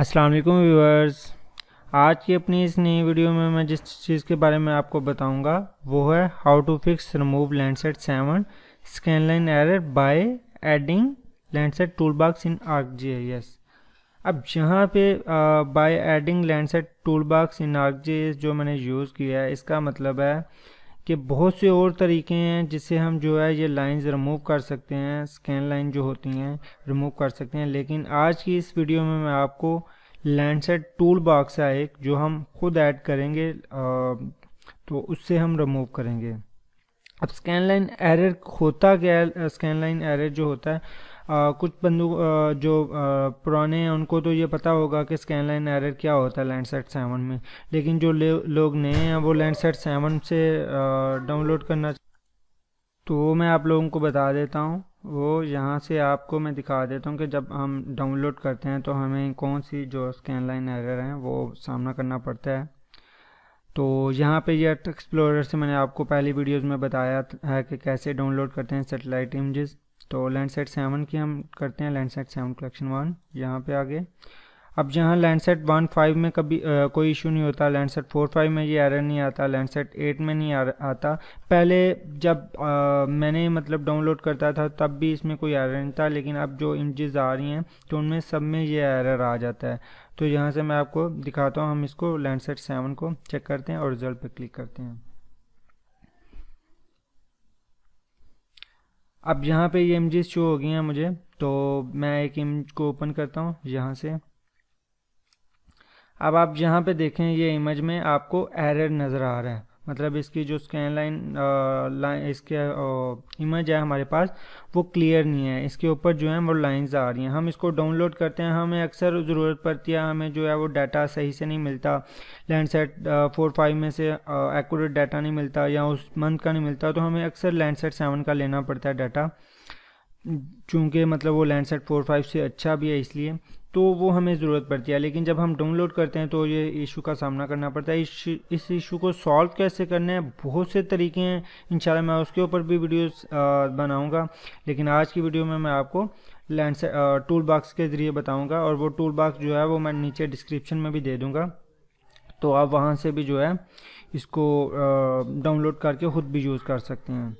अस्सलाम वालेकुम व्यूअर्स आज की अपनी इस नई वीडियो में मैं जिस चीज़ के बारे में आपको बताऊंगा वो है how to fix remove Landsat seven scan line error by adding Landsat tool box in Arc G I S अब यहाँ पे by adding Landsat tool box in Arc G S जो मैंने यूज़ किया है इसका मतलब है कि बहुत से और तरीके हैं जिससे हम जो है ये लाइंस रिमूव कर सकते हैं स्कैन लाइन जो होती हैं रिमूव कर सकते हैं लेकिन आज की इस वीडियो में मैं आपको लैंडसेट टूल बॉक्स है एक जो हम खुद ऐड करेंगे तो उससे हम रिमूव करेंगे अब स्कैन लाइन एरर होता क्या स्कैन लाइन एरर जो होता है आ, कुछ बंदू जो आ, पुराने हैं उनको तो ये पता होगा कि स्कैन लाइन एरर क्या होता है लैंडसेट सेवन में लेकिन जो ले, लोग नए हैं वो लैंडसेट सेवन से डाउनलोड करना तो वो मैं आप लोगों को बता देता हूँ वो यहाँ से आपको मैं दिखा देता हूँ कि जब हम डाउनलोड करते हैं तो हमें कौन सी जो स्कैन लाइन एरर हैं वो सामना करना पड़ता है तो यहाँ पे ये एक्सप्लोरर से मैंने आपको पहली वीडियोस में बताया है कि कैसे डाउनलोड करते हैं सेटेलाइट इमेजेस तो लैंड सेट सेवन की हम करते हैं Landsat seven collection one यहाँ पे आगे अब जहाँ लैंड सेट वन फाइव में कभी आ, कोई इशू नहीं होता लैंड सेट फोर फाइव में ये एरर नहीं आता लैंड सेट एट में नहीं आ, आता पहले जब आ, मैंने मतलब डाउनलोड करता था तब भी इसमें कोई एरर नहीं था लेकिन अब जो इमेजेस आ रही हैं तो उनमें सब में ये एरर आ जाता है तो यहाँ से मैं आपको दिखाता हूँ हम इसको लैंड सेट सेवन को चेक करते हैं और रिजल्ट पर क्लिक करते हैं अब यहाँ पे ये इमजेस शो हो गई हैं मुझे तो मैं एक इमेज को ओपन करता हूँ यहाँ से अब आप यहाँ पे देखें ये इमेज में आपको एरर नज़र आ रहा है मतलब इसकी जो स्कैन लाइन लाइन इसके इमेज है हमारे पास वो क्लियर नहीं है इसके ऊपर जो है वो लाइंस आ रही हैं हम इसको डाउनलोड करते हैं हमें अक्सर ज़रूरत पड़ती है हमें जो है वो डाटा सही से नहीं मिलता लैंड सेट फोर फाइव में से एक्यूरेट डाटा नहीं मिलता या उस मंथ का नहीं मिलता तो हमें अक्सर लैंड सेट सेवन का लेना पड़ता है डाटा चूँकि मतलब वो लैंडसेट फोर फाइव से अच्छा भी है इसलिए तो वो हमें ज़रूरत पड़ती है लेकिन जब हम डाउनलोड करते हैं तो ये इशू का सामना करना पड़ता है इस इस इशू को सॉल्व कैसे करना है बहुत से तरीके हैं इंशाल्लाह मैं उसके ऊपर भी वीडियोस बनाऊंगा लेकिन आज की वीडियो में मैं आपको लैंड टूल बॉक्स के ज़रिए बताऊंगा और वो टूल बॉक्स जो है वो मैं नीचे डिस्क्रिप्शन में भी दे दूँगा तो आप वहाँ से भी जो है इसको डाउनलोड करके ख़ुद भी यूज़ कर सकते हैं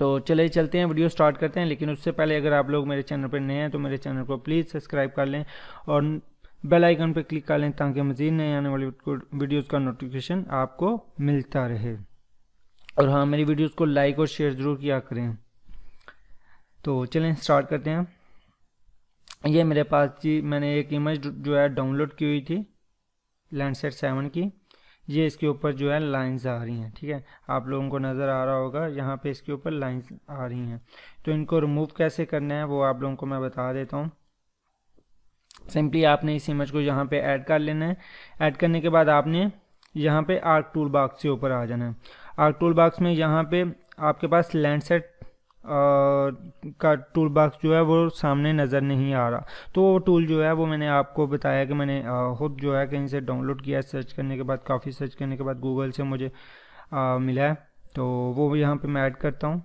तो चले चलते हैं वीडियो स्टार्ट करते हैं लेकिन उससे पहले अगर आप लोग मेरे चैनल पर नए हैं तो मेरे चैनल को प्लीज़ सब्सक्राइब कर लें और बेल आइकन पर क्लिक कर लें ताकि मज़ीद नए आने वाली वीडियोज़ का नोटिफिकेशन आपको मिलता रहे और हाँ मेरी वीडियोज़ को लाइक और शेयर ज़रूर किया करें तो चलें स्टार्ट करते हैं ये मेरे पास जी मैंने एक इमेज जो है डाउनलोड की हुई थी लैंडसेट सेवन की ये इसके ऊपर जो है लाइंस आ रही हैं ठीक है आप लोगों को नज़र आ रहा होगा यहाँ पे इसके ऊपर लाइंस आ रही हैं तो इनको रिमूव कैसे करना है वो आप लोगों को मैं बता देता हूँ सिंपली आपने इस इमेज को यहाँ पे ऐड कर लेना है ऐड करने के बाद आपने यहाँ पे आर्क टूल बाक्स के ऊपर आ जाना है आर्क टूल बॉक्स में यहाँ पे आपके पास लैंड का टूल बॉक्स जो है वो सामने नज़र नहीं आ रहा तो वो टूल जो है वो मैंने आपको बताया कि मैंने खुद जो है कहीं से डाउनलोड किया सर्च करने के बाद काफ़ी सर्च करने के बाद गूगल से मुझे आ, मिला है तो वो यहाँ पे मैं ऐड करता हूँ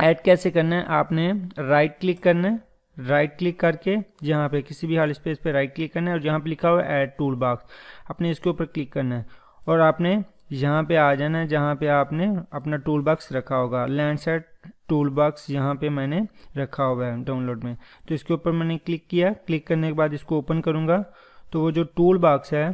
ऐड कैसे करना है आपने राइट क्लिक करना है राइट क्लिक करके यहाँ पे किसी भी हाल स्पेस पे राइट क्लिक करना है और जहाँ पे लिखा हुआ है ऐड टूल बॉक्स आपने इसके ऊपर क्लिक करना है और आपने यहाँ पे आ जाना है जहाँ पे आपने अपना टूल बॉक्स रखा होगा लैंड सेट टूल बॉक्स यहाँ पे मैंने रखा हुआ है डाउनलोड में तो इसके ऊपर मैंने क्लिक किया क्लिक करने के बाद इसको ओपन करूँगा तो वो जो टूल बॉक्स है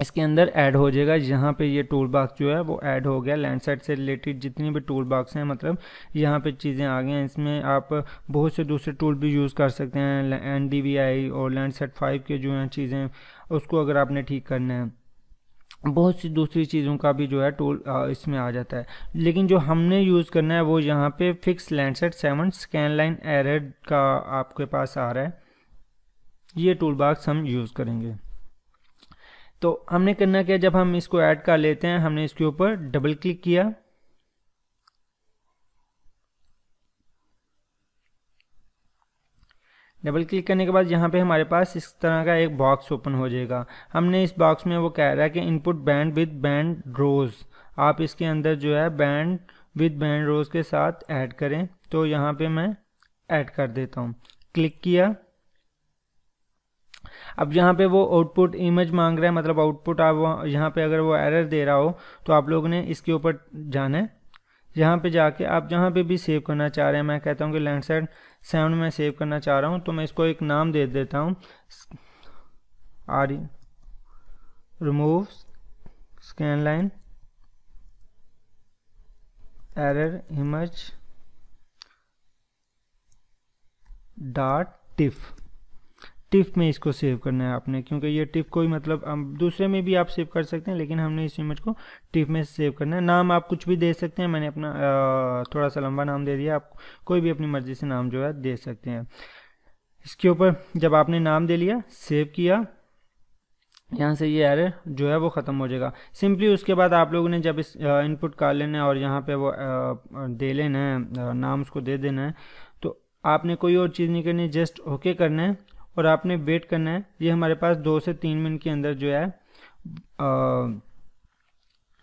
इसके अंदर ऐड हो जाएगा यहाँ पे ये टूल बॉक्स जो है वो ऐड हो गया लैंडसाइड से रिलेटेड जितनी भी टूल बॉक्स हैं मतलब यहाँ पे चीज़ें आ गई हैं इसमें आप बहुत से दूसरे टूल भी यूज़ कर सकते हैं एन और लैंडसाइड फाइव के जो हैं चीज़ें उसको अगर आपने ठीक करना है बहुत सी दूसरी चीज़ों का भी जो है टूल इसमें आ जाता है लेकिन जो हमने यूज़ करना है वो यहाँ पे fix Landsat seven scan line error का आपके पास आ रहा है ये टूल बाक्स हम यूज़ करेंगे तो हमने करना क्या जब हम इसको ऐड कर लेते हैं हमने इसके ऊपर डबल क्लिक किया डबल क्लिक करने के बाद यहाँ पे हमारे पास इस तरह का एक बॉक्स ओपन हो जाएगा हमने इस बॉक्स में वो कह रहा है कि इनपुट बैंड विद बैंड रोज़ आप इसके अंदर जो है बैंड विद बैंड रोज़ के साथ ऐड करें तो यहाँ पे मैं ऐड कर देता हूँ क्लिक किया अब यहाँ पे वो आउटपुट इमेज मांग रहा है मतलब आउटपुट आप यहाँ पे अगर वो एरर दे रहा हो तो आप लोगों ने इसके ऊपर जाना है यहाँ पे जाके आप जहाँ पे भी सेव करना चाह रहे हैं मैं कहता हूँ कि लैंड साइड सेवन में सेव करना चाह रहा हूँ तो मैं इसको एक नाम दे देता हूँ R remove scan line error image dot tif tif में इसको सेव करना है आपने क्योंकि ये टिप कोई मतलब हम दूसरे में भी आप सेव कर सकते हैं लेकिन हमने इस इमेज को टिप में सेव करना है नाम आप कुछ भी दे सकते हैं मैंने अपना थोड़ा सा लंबा नाम दे दिया आप कोई भी अपनी मर्ज़ी से नाम जो है दे सकते हैं इसके ऊपर जब आपने नाम दे लिया सेव किया यहाँ से ये एरर जो है वो ख़त्म हो जाएगा सिंपली उसके बाद आप लोगों ने जब इस इनपुट कर लेना है और यहाँ पे वो दे लेना है नाम उसको दे देना है तो आपने कोई और चीज़ नहीं करनी जस्ट ओके करना है और आपने वेट करना है ये हमारे पास दो से तीन मिनट के अंदर जो है आ,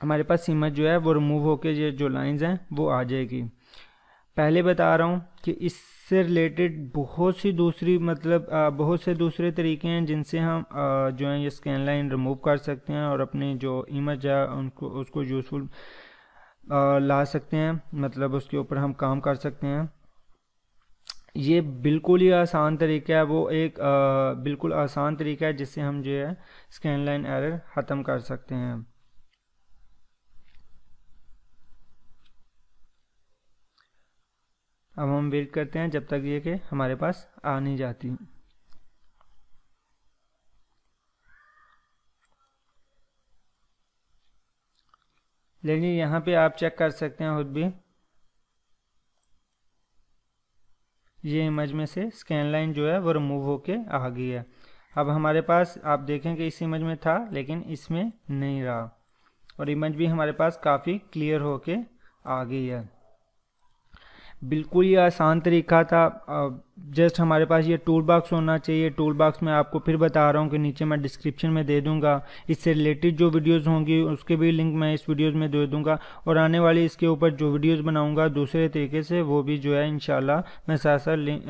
हमारे पास सीमत जो है वो रिमूव होकर ये जो लाइंस हैं वो आ जाएगी पहले बता रहा हूँ कि इससे रिलेटेड बहुत सी दूसरी मतलब आ, बहुत से दूसरे तरीके हैं जिनसे हम आ, जो है ये स्कैन लाइन रिमूव कर सकते हैं और अपने जो इमेज है उनको उसको यूज़फुल ला सकते हैं मतलब उसके ऊपर हम काम कर सकते हैं ये बिल्कुल ही आसान तरीका है वो एक आ, बिल्कुल आसान तरीका है जिससे हम जो है स्कैन लाइन एरर ख़त्म कर सकते हैं अब हम वेट करते हैं जब तक ये कि हमारे पास आ नहीं जाती लेकिन यहाँ पे आप चेक कर सकते हैं खुद भी ये इमेज में से स्कैन लाइन जो है वो रिमूव होके आ गई है अब हमारे पास आप देखें कि इस इमेज में था लेकिन इसमें नहीं रहा और इमेज भी हमारे पास काफ़ी क्लियर होके आ गई है बिल्कुल ही आसान तरीका था जस्ट हमारे पास ये टूल बॉक्स होना चाहिए टूल बॉक्स में आपको फिर बता रहा हूँ कि नीचे मैं डिस्क्रिप्शन में दे दूंगा इससे रिलेटेड जो वीडियोस होंगी उसके भी लिंक मैं इस वीडियोस में दे दूंगा और आने वाली इसके ऊपर जो वीडियोस बनाऊंगा दूसरे तरीके से वो भी जो है इन मैं साथ साथ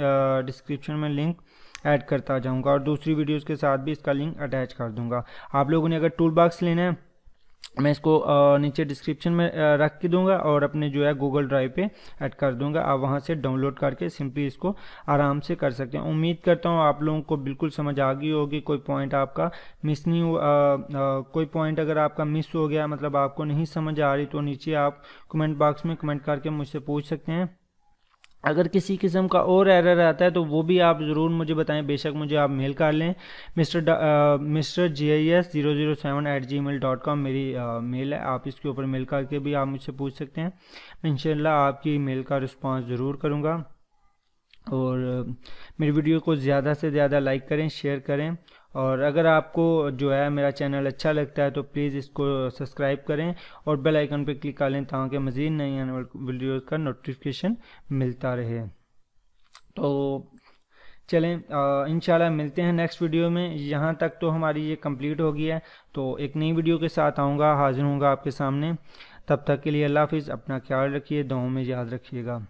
डिस्क्रिप्शन में लिंक ऐड करता जाऊँगा और दूसरी वीडियोज़ के साथ भी इसका लिंक अटैच कर दूँगा आप लोगों ने अगर टूल बॉक्स लेना है मैं इसको नीचे डिस्क्रिप्शन में रख के दूंगा और अपने जो है गूगल ड्राइव पे ऐड कर दूंगा आप वहाँ से डाउनलोड करके सिंपली इसको आराम से कर सकते हैं उम्मीद करता हूँ आप लोगों को बिल्कुल समझ आ गई होगी कोई पॉइंट आपका मिस नहीं हुआ कोई पॉइंट अगर आपका मिस हो गया मतलब आपको नहीं समझ आ रही तो नीचे आप कमेंट बॉक्स में कमेंट करके मुझसे पूछ सकते हैं अगर किसी किस्म का और एरर आता है तो वो भी आप ज़रूर मुझे बताएं बेशक मुझे आप मेल कर लें mister mister G I S zero zero seven eight gmail dot com मेरी आ, मेल है आप इसके ऊपर मेल करके भी आप मुझसे पूछ सकते हैं इन आपकी मेल का रिस्पॉन्स ज़रूर करूँगा और मेरी वीडियो को ज़्यादा से ज़्यादा लाइक करें शेयर करें और अगर आपको जो है मेरा चैनल अच्छा लगता है तो प्लीज़ इसको सब्सक्राइब करें और बेल आइकन पर क्लिक कर लें ताकि मज़ीद नई आने वाली वीडियोज़ का नोटिफिकेशन मिलता रहे तो चलें इन मिलते हैं नेक्स्ट वीडियो में यहाँ तक तो हमारी ये कंप्लीट हो गई है तो एक नई वीडियो के साथ आऊँगा हाजिर हूँगा आपके सामने तब तक के लिए अल्लाह हाफिज़ अपना ख्याल रखिए दुआओं में याद रखिएगा